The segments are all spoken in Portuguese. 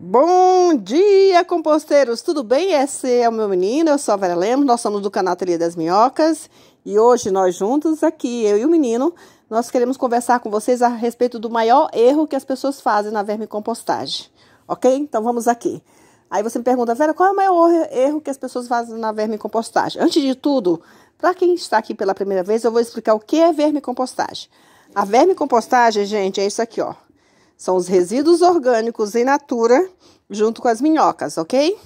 Bom dia, composteiros! Tudo bem? Esse é o meu menino, eu sou a Vera Lemos, nós somos do canal Ateliê das Minhocas e hoje nós juntos aqui, eu e o menino, nós queremos conversar com vocês a respeito do maior erro que as pessoas fazem na vermicompostagem, ok? Então vamos aqui. Aí você me pergunta, Vera, qual é o maior erro que as pessoas fazem na vermicompostagem? Antes de tudo, para quem está aqui pela primeira vez, eu vou explicar o que é vermicompostagem. A vermicompostagem, gente, é isso aqui, ó são os resíduos orgânicos em natura junto com as minhocas, ok?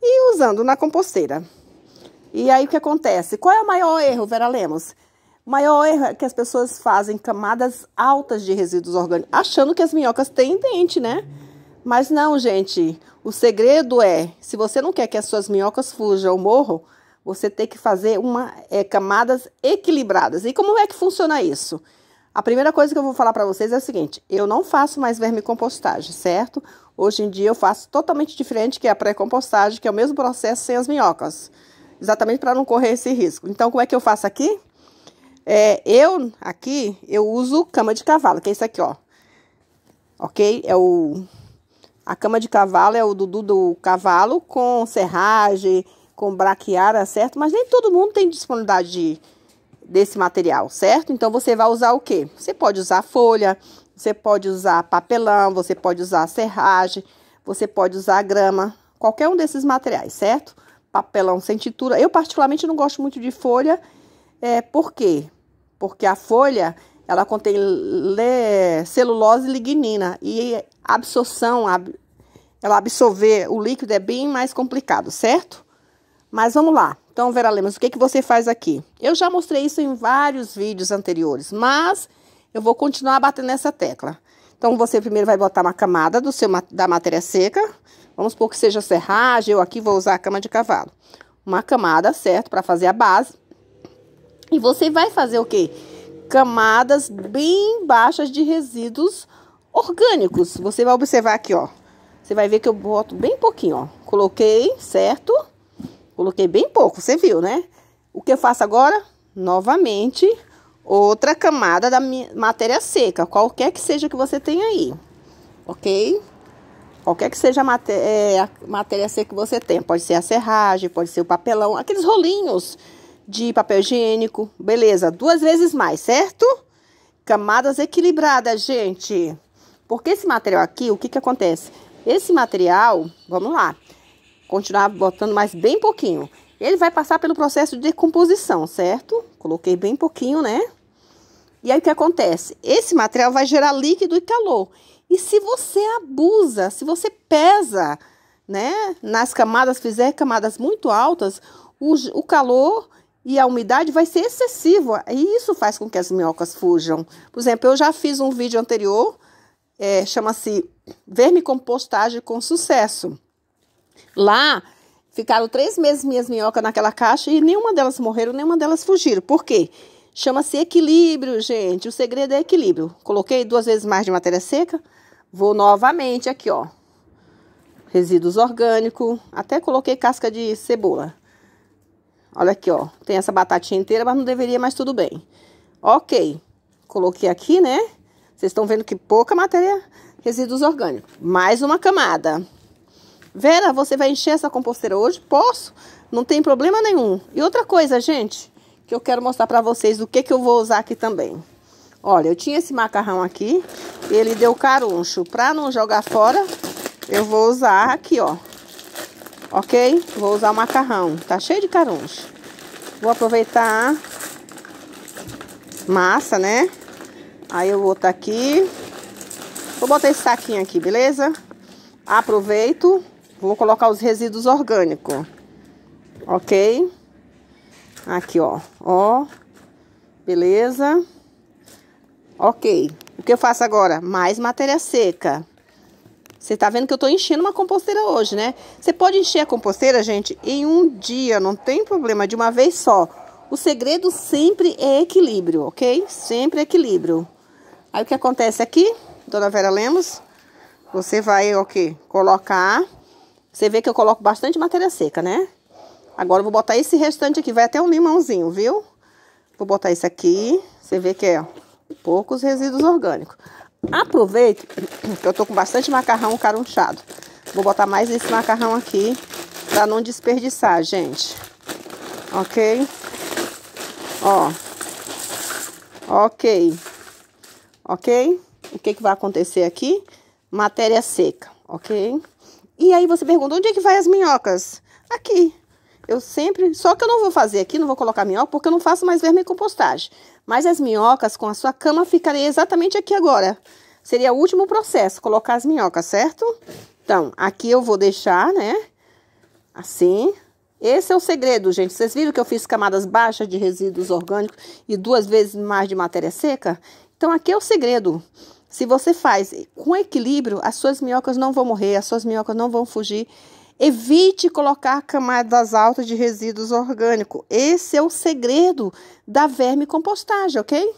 E usando na composteira. E aí o que acontece? Qual é o maior erro, Vera Lemos? O maior erro é que as pessoas fazem camadas altas de resíduos orgânicos, achando que as minhocas têm dente, né? Mas não, gente. O segredo é, se você não quer que as suas minhocas fujam ou morram, você tem que fazer uma é, camadas equilibradas. E como é que funciona isso? A primeira coisa que eu vou falar para vocês é o seguinte: eu não faço mais vermicompostagem, certo? Hoje em dia eu faço totalmente diferente que é a pré-compostagem, que é o mesmo processo sem as minhocas, exatamente para não correr esse risco. Então, como é que eu faço aqui? É, eu aqui eu uso cama de cavalo, que é isso aqui, ó. Ok? É o a cama de cavalo é o dudu do cavalo com serragem, com braquiara, certo? Mas nem todo mundo tem disponibilidade de desse material, certo? Então você vai usar o que? Você pode usar folha, você pode usar papelão, você pode usar serragem, você pode usar grama, qualquer um desses materiais, certo? Papelão sem tintura. Eu particularmente não gosto muito de folha, é, por quê? Porque a folha ela contém celulose e lignina e a absorção, ela absorver o líquido é bem mais complicado, certo? Mas vamos lá. Então, Vera Lemos, o que, é que você faz aqui? Eu já mostrei isso em vários vídeos anteriores, mas eu vou continuar batendo nessa tecla. Então, você primeiro vai botar uma camada do seu, da matéria seca. Vamos supor que seja serragem, eu aqui vou usar a cama de cavalo. Uma camada, certo? Para fazer a base. E você vai fazer o quê? Camadas bem baixas de resíduos orgânicos. Você vai observar aqui, ó. Você vai ver que eu boto bem pouquinho, ó. Coloquei, certo? Coloquei bem pouco, você viu, né? O que eu faço agora? Novamente, outra camada da matéria seca, qualquer que seja que você tenha aí, ok? Qualquer que seja a, maté é, a matéria seca que você tenha, pode ser a serragem, pode ser o papelão, aqueles rolinhos de papel higiênico, beleza, duas vezes mais, certo? Camadas equilibradas, gente. Porque esse material aqui, o que que acontece? Esse material, vamos lá, continuar botando mais bem pouquinho. Ele vai passar pelo processo de decomposição, certo? Coloquei bem pouquinho, né? E aí o que acontece? Esse material vai gerar líquido e calor. E se você abusa, se você pesa, né, nas camadas, fizer camadas muito altas, o, o calor e a umidade vai ser excessivo. E isso faz com que as minhocas fujam. Por exemplo, eu já fiz um vídeo anterior, é, chama-se Verme Compostagem com Sucesso. Lá ficaram três meses minhas minhocas naquela caixa e nenhuma delas morreram, nenhuma delas fugiram. Por quê? Chama-se equilíbrio, gente. O segredo é equilíbrio. Coloquei duas vezes mais de matéria seca. Vou novamente aqui, ó. Resíduos orgânicos. Até coloquei casca de cebola. Olha aqui, ó. Tem essa batatinha inteira, mas não deveria, mas tudo bem. Ok. Coloquei aqui, né? Vocês estão vendo que pouca matéria resíduos orgânicos. Mais uma camada. Vera, você vai encher essa composteira hoje? Posso, não tem problema nenhum. E outra coisa, gente, que eu quero mostrar para vocês o que, que eu vou usar aqui também. Olha, eu tinha esse macarrão aqui, ele deu caruncho. Para não jogar fora, eu vou usar aqui, ó. Ok? Vou usar o macarrão, tá cheio de caruncho. Vou aproveitar massa, né? Aí eu vou botar aqui. Vou botar esse saquinho aqui, beleza? Aproveito Vou colocar os resíduos orgânicos, ok? Aqui, ó, ó, beleza? Ok, o que eu faço agora? Mais matéria seca. Você tá vendo que eu tô enchendo uma composteira hoje, né? Você pode encher a composteira, gente, em um dia, não tem problema, de uma vez só. O segredo sempre é equilíbrio, ok? Sempre equilíbrio. Aí o que acontece aqui, dona Vera Lemos? Você vai o okay, quê? Colocar você vê que eu coloco bastante matéria seca, né? Agora eu vou botar esse restante aqui, vai até um limãozinho, viu? Vou botar isso aqui, você vê que é poucos resíduos orgânicos. Aproveite, que eu tô com bastante macarrão carunchado. Vou botar mais esse macarrão aqui, para não desperdiçar, gente. Ok? Ó. Ok. Ok? O que, que vai acontecer aqui? Matéria seca, ok? E aí você pergunta, onde é que vai as minhocas? Aqui. Eu sempre, só que eu não vou fazer aqui, não vou colocar minhoca, porque eu não faço mais vermicompostagem. Mas as minhocas com a sua cama ficaria exatamente aqui agora. Seria o último processo, colocar as minhocas, certo? Então, aqui eu vou deixar, né? Assim. Esse é o segredo, gente. Vocês viram que eu fiz camadas baixas de resíduos orgânicos e duas vezes mais de matéria seca? Então, aqui é o segredo. Se você faz com equilíbrio, as suas minhocas não vão morrer, as suas minhocas não vão fugir. Evite colocar camadas altas de resíduos orgânicos. Esse é o segredo da verme compostagem, ok?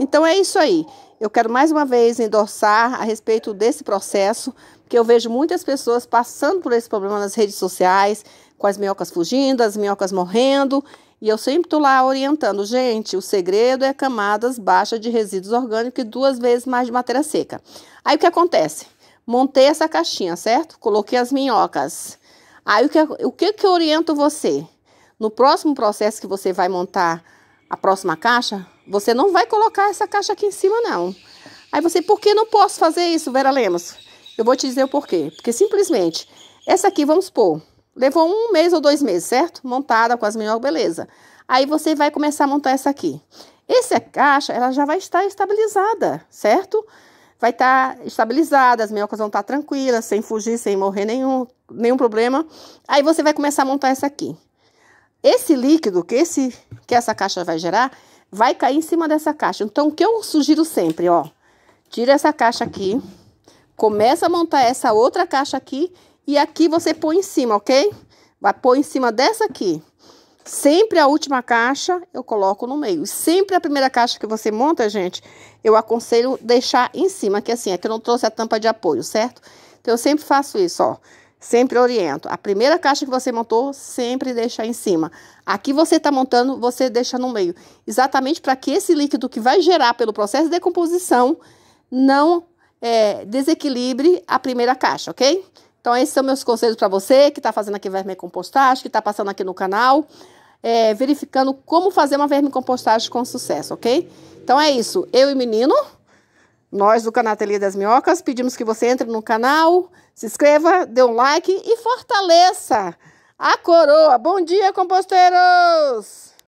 Então é isso aí. Eu quero mais uma vez endossar a respeito desse processo, porque eu vejo muitas pessoas passando por esse problema nas redes sociais, com as minhocas fugindo, as minhocas morrendo. E eu sempre estou lá orientando, gente, o segredo é camadas baixas de resíduos orgânicos e duas vezes mais de matéria seca. Aí o que acontece? Montei essa caixinha, certo? Coloquei as minhocas. Aí o que, o que, que eu oriento você? No próximo processo que você vai montar a próxima caixa, você não vai colocar essa caixa aqui em cima, não. Aí você, por que não posso fazer isso, Vera Lemos? Eu vou te dizer o porquê. Porque simplesmente, essa aqui, vamos supor, Levou um mês ou dois meses, certo? Montada com as minhocas, beleza. Aí você vai começar a montar essa aqui. Essa caixa, ela já vai estar estabilizada, certo? Vai estar tá estabilizada, as minhocas vão estar tá tranquilas, sem fugir, sem morrer nenhum, nenhum problema. Aí você vai começar a montar essa aqui. Esse líquido que, esse, que essa caixa vai gerar, vai cair em cima dessa caixa. Então, o que eu sugiro sempre, ó. Tira essa caixa aqui, começa a montar essa outra caixa aqui e aqui você põe em cima, ok? Vai pôr em cima dessa aqui. Sempre a última caixa eu coloco no meio. Sempre a primeira caixa que você monta, gente, eu aconselho deixar em cima, que assim, é que eu não trouxe a tampa de apoio, certo? Então eu sempre faço isso, ó. Sempre oriento. A primeira caixa que você montou, sempre deixa em cima. Aqui você está montando, você deixa no meio. Exatamente para que esse líquido que vai gerar pelo processo de decomposição não é, desequilibre a primeira caixa, ok? Então, esses são meus conselhos para você que está fazendo aqui vermicompostagem, que está passando aqui no canal, é, verificando como fazer uma vermicompostagem com sucesso, ok? Então, é isso. Eu e o menino, nós do canal Ateliê das Minhocas, pedimos que você entre no canal, se inscreva, dê um like e fortaleça a coroa. Bom dia, composteiros!